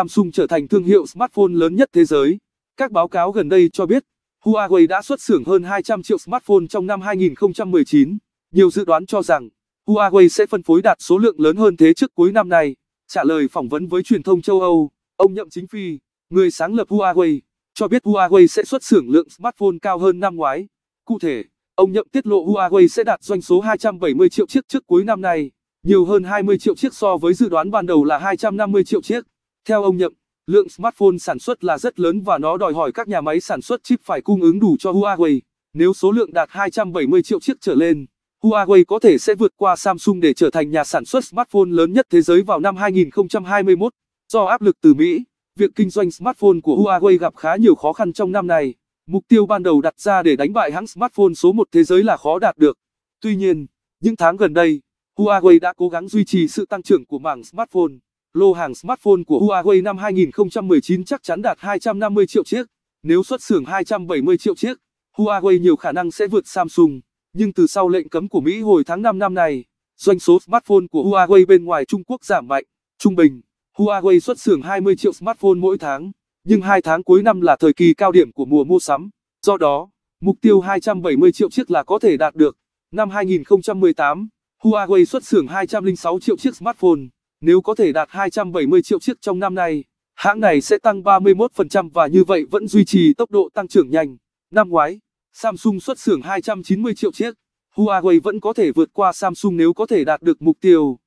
Samsung trở thành thương hiệu smartphone lớn nhất thế giới. Các báo cáo gần đây cho biết, Huawei đã xuất xưởng hơn 200 triệu smartphone trong năm 2019. Nhiều dự đoán cho rằng, Huawei sẽ phân phối đạt số lượng lớn hơn thế trước cuối năm nay. Trả lời phỏng vấn với truyền thông châu Âu, ông Nhậm Chính Phi, người sáng lập Huawei, cho biết Huawei sẽ xuất xưởng lượng smartphone cao hơn năm ngoái. Cụ thể, ông Nhậm tiết lộ Huawei sẽ đạt doanh số 270 triệu chiếc trước cuối năm nay, nhiều hơn 20 triệu chiếc so với dự đoán ban đầu là 250 triệu chiếc. Theo ông Nhậm, lượng smartphone sản xuất là rất lớn và nó đòi hỏi các nhà máy sản xuất chip phải cung ứng đủ cho Huawei. Nếu số lượng đạt 270 triệu chiếc trở lên, Huawei có thể sẽ vượt qua Samsung để trở thành nhà sản xuất smartphone lớn nhất thế giới vào năm 2021. Do áp lực từ Mỹ, việc kinh doanh smartphone của Huawei gặp khá nhiều khó khăn trong năm này. Mục tiêu ban đầu đặt ra để đánh bại hãng smartphone số 1 thế giới là khó đạt được. Tuy nhiên, những tháng gần đây, Huawei đã cố gắng duy trì sự tăng trưởng của mảng smartphone lô hàng smartphone của Huawei năm 2019 chắc chắn đạt 250 triệu chiếc. Nếu xuất xưởng 270 triệu chiếc, Huawei nhiều khả năng sẽ vượt Samsung. Nhưng từ sau lệnh cấm của Mỹ hồi tháng 5 năm nay, doanh số smartphone của Huawei bên ngoài Trung Quốc giảm mạnh. Trung bình, Huawei xuất xưởng 20 triệu smartphone mỗi tháng, nhưng hai tháng cuối năm là thời kỳ cao điểm của mùa mua sắm. Do đó, mục tiêu 270 triệu chiếc là có thể đạt được. Năm 2018, Huawei xuất xưởng 206 triệu chiếc smartphone. Nếu có thể đạt 270 triệu chiếc trong năm nay, hãng này sẽ tăng 31% và như vậy vẫn duy trì tốc độ tăng trưởng nhanh. Năm ngoái, Samsung xuất xưởng 290 triệu chiếc. Huawei vẫn có thể vượt qua Samsung nếu có thể đạt được mục tiêu.